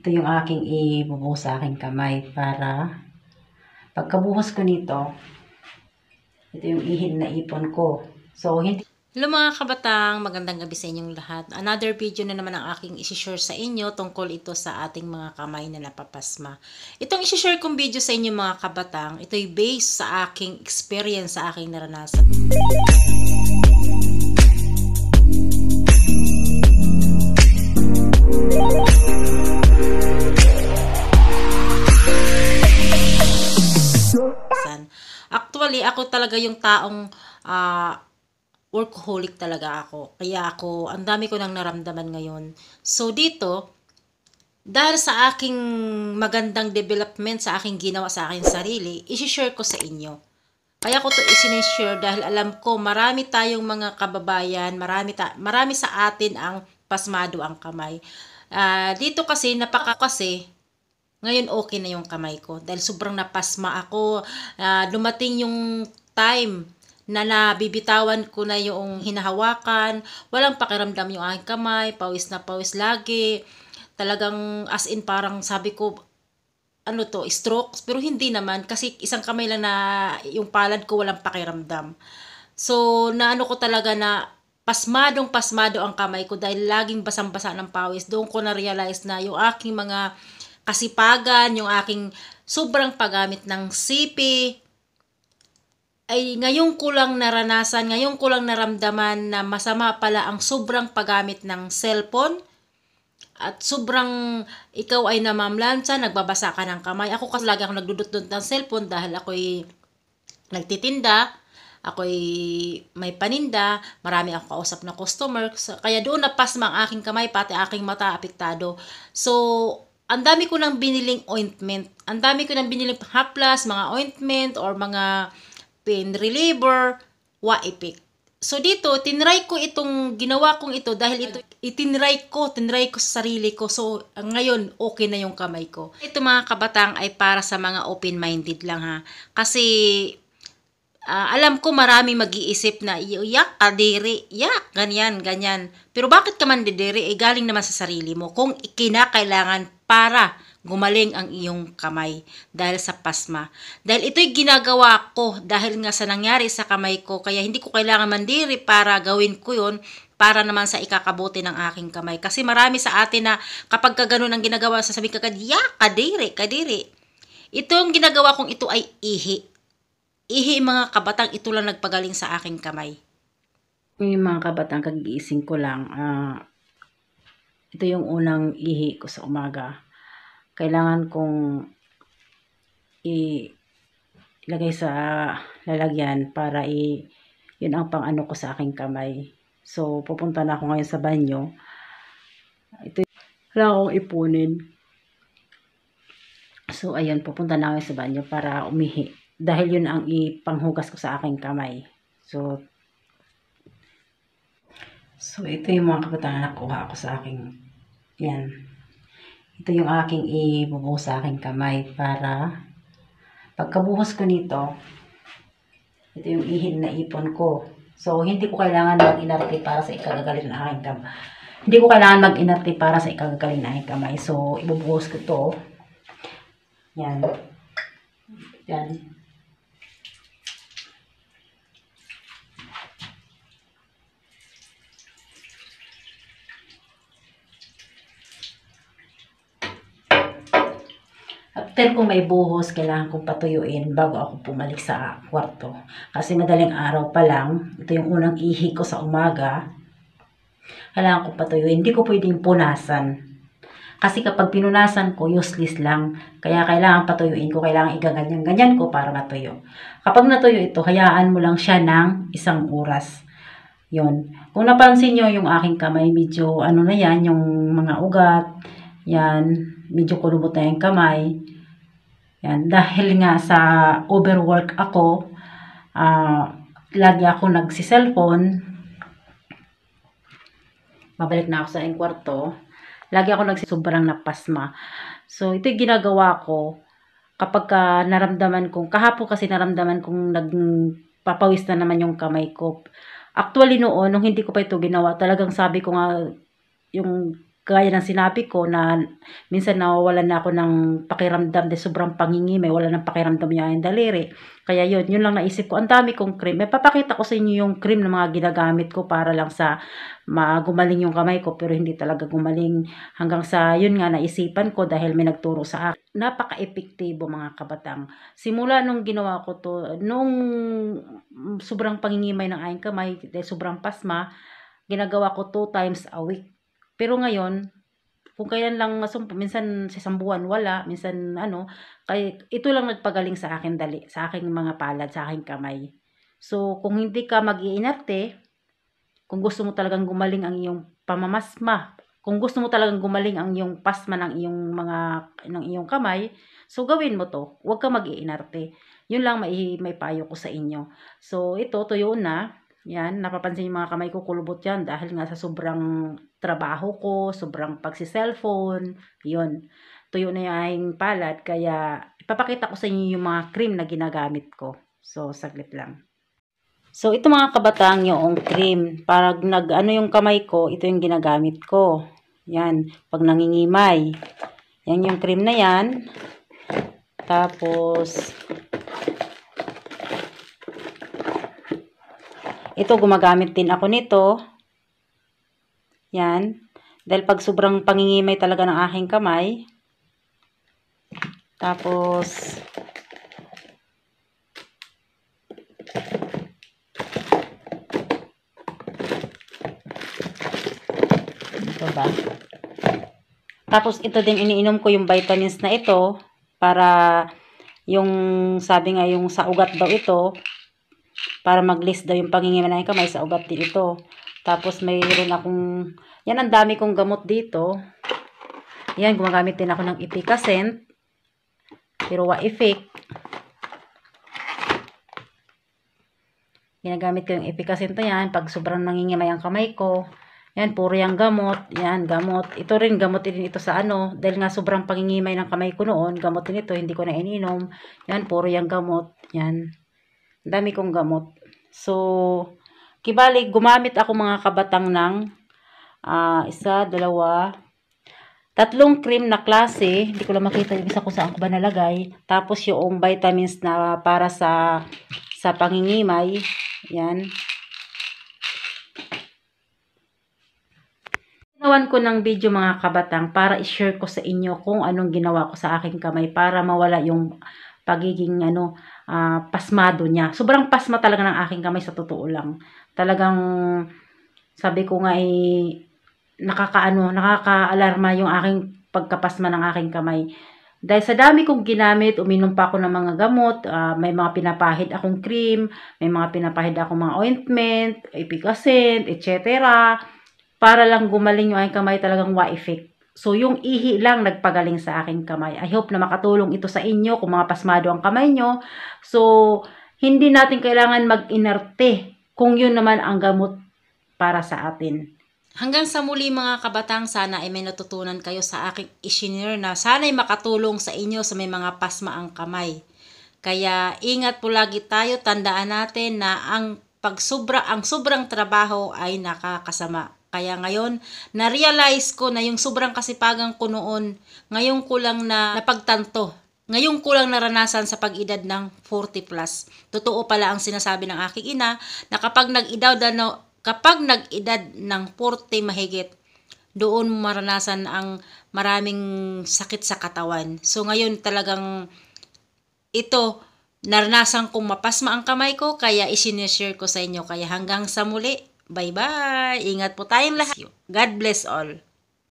Ito yung aking ibubuhos sa aking kamay para pagkabuhos ko nito, ito yung ihin na ipon ko. So, hindi... Hello mga kabatang, magandang gabi sa inyong lahat. Another video na naman ang aking isishare sa inyo tungkol ito sa ating mga kamay na napapasma. Itong isishare kong video sa inyo mga kabatang, ito'y based sa aking experience, sa aking naranasan. Music minsan. Actually, ako talaga yung taong uh, workaholic talaga ako. Kaya ako, ang dami ko nang naramdaman ngayon. So dito, dahil sa aking magandang development sa aking ginawa sa aking sarili, isi-share ko sa inyo. Kaya ko to isinishare dahil alam ko marami tayong mga kababayan, marami, ta- marami sa atin ang pasmado ang kamay. Uh, dito kasi, napaka kasi, ngayon okay na yung kamay ko dahil sobrang napasma ako. Uh, dumating yung time na nabibitawan ko na yung hinahawakan, walang pakiramdam yung aking kamay, pawis na pawis lagi. Talagang as in parang sabi ko, ano to, strokes, pero hindi naman kasi isang kamay lang na yung palad ko walang pakiramdam. So, naano ko talaga na pasmadong pasmado ang kamay ko dahil laging basang-basa ng pawis. Doon ko na-realize na yung aking mga kasipagan, yung aking sobrang paggamit ng sipi, ay ngayon ko lang naranasan, ngayon ko lang naramdaman na masama pala ang sobrang paggamit ng cellphone at sobrang ikaw ay namamlansa, nagbabasa ka ng kamay. Ako kasi lagi akong nagdudot ng cellphone dahil ako'y nagtitinda, ako'y may paninda, marami akong kausap na customer. Kaya doon napasma ang aking kamay, pati aking mata, apektado. So, ang dami ko nang biniling ointment. Ang dami ko nang biniling haplas, mga ointment, or mga pain reliever, wa epic. So dito, tinry ko itong ginawa kong ito dahil ito itinry ko, tinry ko sa sarili ko. So ngayon, okay na yung kamay ko. Ito mga kabatang ay para sa mga open-minded lang ha. Kasi uh, alam ko marami mag-iisip na, yak, kadiri, yak, ganyan, ganyan. Pero bakit ka man didiri? Eh, galing naman sa sarili mo. Kung kinakailangan para gumaling ang iyong kamay dahil sa pasma. Dahil ito'y ginagawa ko dahil nga sa nangyari sa kamay ko, kaya hindi ko kailangan mandiri para gawin ko yon para naman sa ikakabuti ng aking kamay. Kasi marami sa atin na kapag ka ganun ang ginagawa, sasabihin ka, ya, kadiri, kadiri. Itong ginagawa kong ito ay ihi. Ihi mga kabatang, ito lang nagpagaling sa aking kamay. Yung mga kabatang kagising ko lang, uh, ito yung unang ihi ko sa umaga. Kailangan kong ilagay sa lalagyan para i yun ang pang ano ko sa aking kamay. So, pupunta na ako ngayon sa banyo. Ito wala akong ipunin. So, ayun, pupunta na ako sa banyo para umihi. Dahil yun ang ipanghugas ko sa aking kamay. So, So, ito yung mga kabataan na nakuha ko sa aking, yan. Ito yung aking ibubuhos sa aking kamay para pagkabuhos ko nito, ito yung ihin na ipon ko. So, hindi ko kailangan mag-inarte para sa ikagagaling ng aking kamay. Hindi ko kailangan mag-inarte para sa ikagagaling ng aking kamay. So, ibubuhos ko to. Yan. Yan. After ko may buhos, kailangan kong patuyuin bago ako pumalik sa kwarto. Kasi madaling araw pa lang, ito yung unang ihi ko sa umaga, kailangan kong patuyuin. Hindi ko pwedeng punasan. Kasi kapag pinunasan ko, useless lang. Kaya kailangan patuyuin ko, kailangan igaganyan-ganyan ko para matuyo. Kapag natuyo ito, hayaan mo lang siya ng isang oras. yon Kung napansin nyo yung aking kamay, medyo ano na yan, yung mga ugat, yan, medyo kulubot na yung kamay. Yan, dahil nga sa overwork ako, uh, lagi ako nagsi-cellphone. Babalik na ako sa aking kwarto. Lagi ako nagsisubrang napasma. So, ito yung ginagawa ko kapag uh, naramdaman kong, kahapon kasi naramdaman kong nagpapawis na naman yung kamay ko. Actually noon, nung hindi ko pa ito ginawa, talagang sabi ko nga, yung kaya ng sinabi ko na minsan nawawalan na ako ng pakiramdam dahil sobrang pangingi, may wala ng pakiramdam niya yung daliri. Kaya yun, yun lang naisip ko. Ang dami kong cream. May papakita ko sa inyo yung cream na mga ginagamit ko para lang sa magumaling yung kamay ko pero hindi talaga gumaling hanggang sa yun nga naisipan ko dahil may nagturo sa akin. Napaka-epektibo mga kabatang. Simula nung ginawa ko to, nung sobrang pangingimay ng aking kamay dahil eh, sobrang pasma, ginagawa ko 2 times a week pero ngayon, kung kailan lang masumpa, minsan sa isang buwan wala, minsan ano, kay ito lang nagpagaling sa akin dali, sa aking mga palad, sa aking kamay. So, kung hindi ka mag kung gusto mo talagang gumaling ang iyong pamamasma, kung gusto mo talagang gumaling ang iyong pasma ng iyong mga ng iyong kamay, so gawin mo to. Huwag ka mag-iinarte. Yun lang may, may payo ko sa inyo. So, ito, tuyo na. Yan, napapansin yung mga kamay ko kulubot yan dahil nga sa sobrang trabaho ko, sobrang pagsi-cellphone, yun. Tuyo na yung aking palad, kaya ipapakita ko sa inyo yung mga cream na ginagamit ko. So, saglit lang. So, ito mga kabataang yung cream. Parang nag, ano yung kamay ko, ito yung ginagamit ko. Yan, pag nangingimay. Yan yung cream na yan. Tapos, Ito, gumagamit din ako nito. Yan. Dahil pag sobrang pangingimay talaga ng aking kamay. Tapos, ito ba? Tapos, ito din iniinom ko yung vitamins na ito para yung sabi nga yung sa ugat daw ito, para mag-list daw yung panginginan ko. May sa ugat din ito. Tapos mayroon akong, yan ang dami kong gamot dito. Yan, gumagamit din ako ng Ipicasen. Hirowa Effect. Ginagamit ko yung Ipicasen to yan. Pag sobrang nangingimay ang kamay ko. Yan, puro yung gamot. Yan, gamot. Ito rin, gamot din ito sa ano. Dahil nga sobrang pangingimay ng kamay ko noon, gamot din ito, hindi ko na ininom. Yan, puro yung gamot. Yan dami kong gamot. So, kibali, gumamit ako mga kabatang ng uh, isa, dalawa, tatlong cream na klase. Hindi ko lang makita yung isa kung saan ko ba nalagay. Tapos yung vitamins na para sa sa pangingimay. Yan. Ginawan ko ng video mga kabatang para i-share ko sa inyo kung anong ginawa ko sa aking kamay para mawala yung pagiging ano, uh, pasmado niya. Sobrang pasma talaga ng aking kamay sa totoo lang. Talagang sabi ko nga eh, nakakaano, nakakaalarma yung aking pagkapasma ng aking kamay. Dahil sa dami kong ginamit, uminom pa ako ng mga gamot, uh, may mga pinapahid akong cream, may mga pinapahid akong mga ointment, epicacent, etc. Para lang gumaling yung aking kamay talagang wa-effect. So, yung ihi lang nagpagaling sa aking kamay. I hope na makatulong ito sa inyo kung mga pasmado ang kamay nyo. So, hindi natin kailangan mag-inerte kung yun naman ang gamot para sa atin. Hanggang sa muli mga kabatang, sana ay may natutunan kayo sa aking isinir na sana ay makatulong sa inyo sa may mga pasma ang kamay. Kaya ingat po lagi tayo, tandaan natin na ang pag sobra, ang sobrang trabaho ay nakakasama. Kaya ngayon, na-realize ko na yung sobrang kasipagan ko noon, ngayon ko lang na napagtanto. Ngayon ko lang naranasan sa pag-edad ng 40 plus. Totoo pala ang sinasabi ng aking ina na kapag nag-edad na, kapag nag-edad ng 40 mahigit, doon maranasan ang maraming sakit sa katawan. So ngayon talagang ito, naranasan kong mapasma ang kamay ko, kaya isineshare ko sa inyo. Kaya hanggang sa muli, Bye-bye. Ingat po tayong lahat. God bless all.